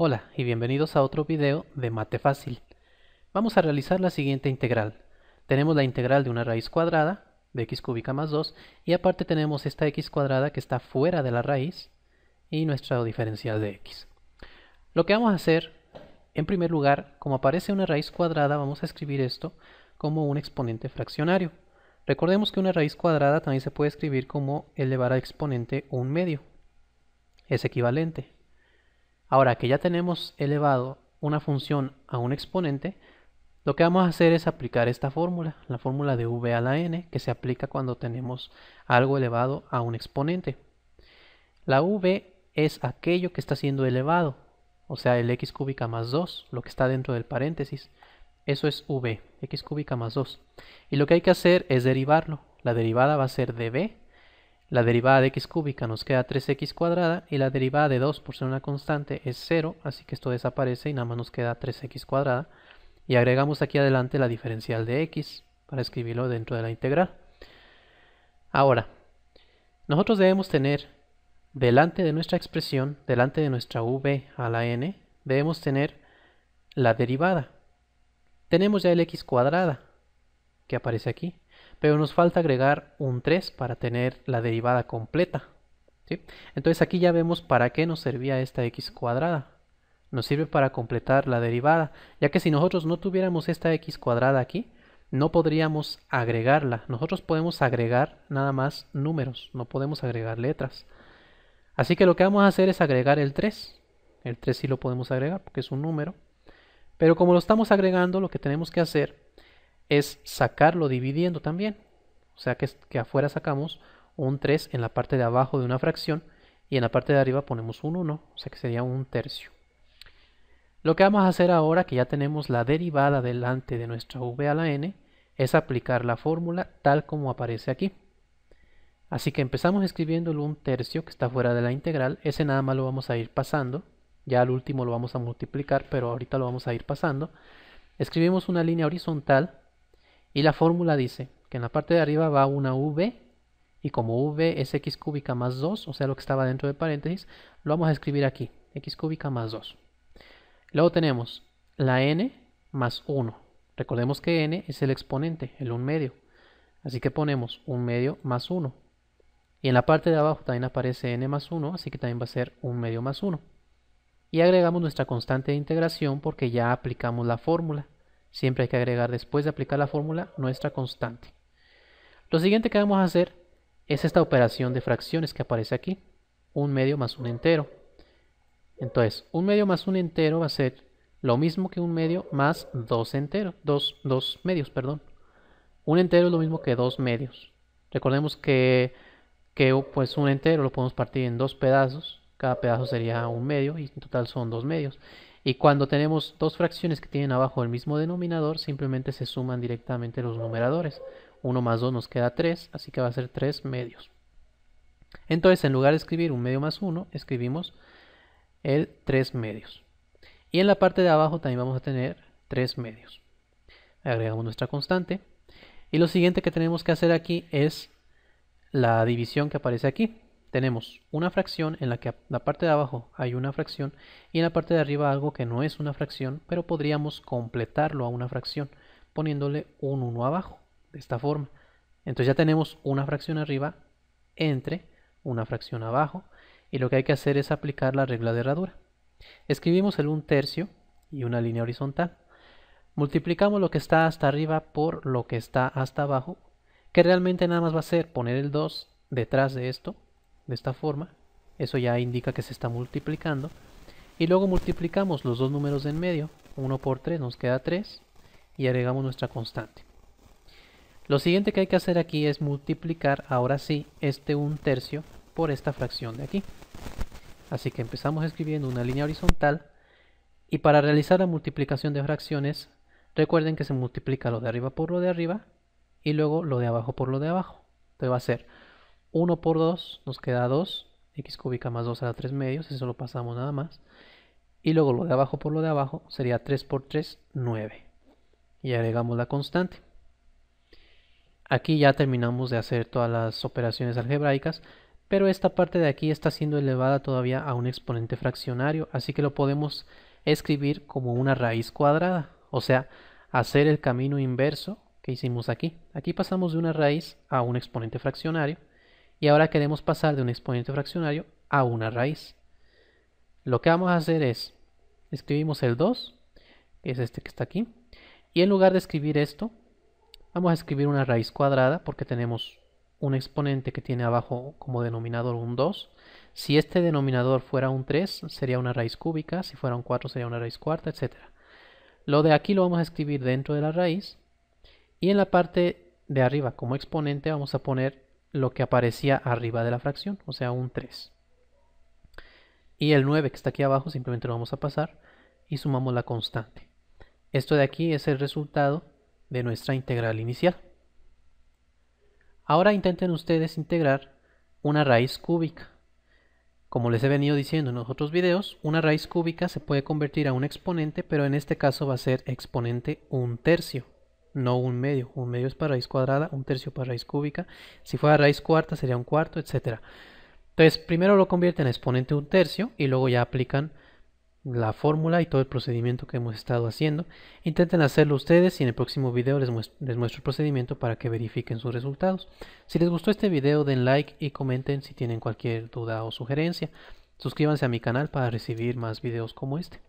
Hola y bienvenidos a otro video de Mate Fácil. Vamos a realizar la siguiente integral. Tenemos la integral de una raíz cuadrada de x cúbica más 2 y aparte tenemos esta x cuadrada que está fuera de la raíz y nuestra diferencial de x. Lo que vamos a hacer, en primer lugar, como aparece una raíz cuadrada, vamos a escribir esto como un exponente fraccionario. Recordemos que una raíz cuadrada también se puede escribir como elevar al exponente un medio. Es equivalente. Ahora que ya tenemos elevado una función a un exponente, lo que vamos a hacer es aplicar esta fórmula, la fórmula de v a la n, que se aplica cuando tenemos algo elevado a un exponente. La v es aquello que está siendo elevado, o sea, el x cúbica más 2, lo que está dentro del paréntesis. Eso es v, x cúbica más 2. Y lo que hay que hacer es derivarlo. La derivada va a ser de b, la derivada de x cúbica nos queda 3x cuadrada y la derivada de 2 por ser una constante es 0, así que esto desaparece y nada más nos queda 3x cuadrada. Y agregamos aquí adelante la diferencial de x para escribirlo dentro de la integral. Ahora, nosotros debemos tener delante de nuestra expresión, delante de nuestra v a la n, debemos tener la derivada. Tenemos ya el x cuadrada que aparece aquí pero nos falta agregar un 3 para tener la derivada completa. Entonces aquí ya vemos para qué nos servía esta x cuadrada. Nos sirve para completar la derivada, ya que si nosotros no tuviéramos esta x cuadrada aquí, no podríamos agregarla. Nosotros podemos agregar nada más números, no podemos agregar letras. Así que lo que vamos a hacer es agregar el 3. El 3 sí lo podemos agregar porque es un número. Pero como lo estamos agregando, lo que tenemos que hacer es sacarlo dividiendo también. O sea que, afuera sacamos un 3 en la parte de abajo de una fracción y en la parte de arriba ponemos un 1, o sea que sería un tercio. Lo que vamos a hacer ahora que ya tenemos la derivada delante de nuestra v a la n es aplicar la fórmula tal como aparece aquí. Así que empezamos escribiendo un tercio que está fuera de la integral, ese nada más lo vamos a ir pasando, ya al último lo vamos a multiplicar pero ahorita lo vamos a ir pasando. Escribimos una línea horizontal y la fórmula dice que en la parte de arriba va una V y como V es X cúbica más 2, o sea lo que estaba dentro de paréntesis, lo vamos a escribir aquí, X cúbica más 2. Luego tenemos la N más 1. Recordemos que N es el exponente, el 1 medio. Así que ponemos 1 medio más 1. Y en la parte de abajo también aparece N más 1, así que también va a ser 1 medio más 1. Y agregamos nuestra constante de integración porque ya aplicamos la fórmula. Siempre hay que agregar después de aplicar la fórmula nuestra constante. Lo siguiente que vamos a hacer es esta operación de fracciones que aparece aquí. Un medio más un entero. Entonces, un medio más un entero va a ser lo mismo que un medio más dos enteros. Dos, medios, perdón. Un entero es lo mismo que dos medios. Recordemos que, que pues un entero lo podemos partir en dos pedazos. Cada pedazo sería un medio y en total son dos medios. Y cuando tenemos dos fracciones que tienen abajo el mismo denominador, simplemente se suman directamente los numeradores. 1 más 2 nos queda 3, así que va a ser 3 medios. Entonces, en lugar de escribir un medio más 1, escribimos el 3 medios. Y en la parte de abajo también vamos a tener 3 medios. Agregamos nuestra constante. Y lo siguiente que tenemos que hacer aquí es la división que aparece aquí tenemos una fracción en la que la parte de abajo hay una fracción y en la parte de arriba algo que no es una fracción, pero podríamos completarlo a una fracción poniéndole un 1 abajo, de esta forma. Entonces ya tenemos una fracción arriba entre una fracción abajo y lo que hay que hacer es aplicar la regla de herradura. Escribimos el 1 tercio y una línea horizontal. Multiplicamos lo que está hasta arriba por lo que está hasta abajo, que realmente nada más va a ser poner el 2 detrás de esto de esta forma, eso ya indica que se está multiplicando, y luego multiplicamos los dos números de en medio, 1 por 3 nos queda 3, y agregamos nuestra constante. Lo siguiente que hay que hacer aquí es multiplicar ahora sí este 1 tercio por esta fracción de aquí. Así que empezamos escribiendo una línea horizontal, y para realizar la multiplicación de fracciones, recuerden que se multiplica lo de arriba por lo de arriba, y luego lo de abajo por lo de abajo. Entonces va a ser 1 por 2 nos queda 2, x cúbica más 2 a 3 medios, eso lo pasamos nada más. Y luego lo de abajo por lo de abajo sería 3 por 3, 9. Y agregamos la constante. Aquí ya terminamos de hacer todas las operaciones algebraicas, pero esta parte de aquí está siendo elevada todavía a un exponente fraccionario, así que lo podemos escribir como una raíz cuadrada, o sea, hacer el camino inverso que hicimos aquí. Aquí pasamos de una raíz a un exponente fraccionario, y ahora queremos pasar de un exponente fraccionario a una raíz. Lo que vamos a hacer es, escribimos el 2, que es este que está aquí. Y en lugar de escribir esto, vamos a escribir una raíz cuadrada porque tenemos un exponente que tiene abajo como denominador un 2. Si este denominador fuera un 3, sería una raíz cúbica. Si fuera un 4, sería una raíz cuarta, etc. Lo de aquí lo vamos a escribir dentro de la raíz. Y en la parte de arriba, como exponente, vamos a poner lo que aparecía arriba de la fracción, o sea, un 3. Y el 9 que está aquí abajo simplemente lo vamos a pasar y sumamos la constante. Esto de aquí es el resultado de nuestra integral inicial. Ahora intenten ustedes integrar una raíz cúbica. Como les he venido diciendo en los otros videos, una raíz cúbica se puede convertir a un exponente, pero en este caso va a ser exponente un tercio no un medio. Un medio es para raíz cuadrada, un tercio para raíz cúbica. Si fuera raíz cuarta sería un cuarto, etc. Entonces primero lo convierten en exponente un tercio y luego ya aplican la fórmula y todo el procedimiento que hemos estado haciendo. Intenten hacerlo ustedes y en el próximo video les les muestro el procedimiento para que verifiquen sus resultados. Si les gustó este video den like y comenten si tienen cualquier duda o sugerencia. Suscríbanse a mi canal para recibir más videos como este.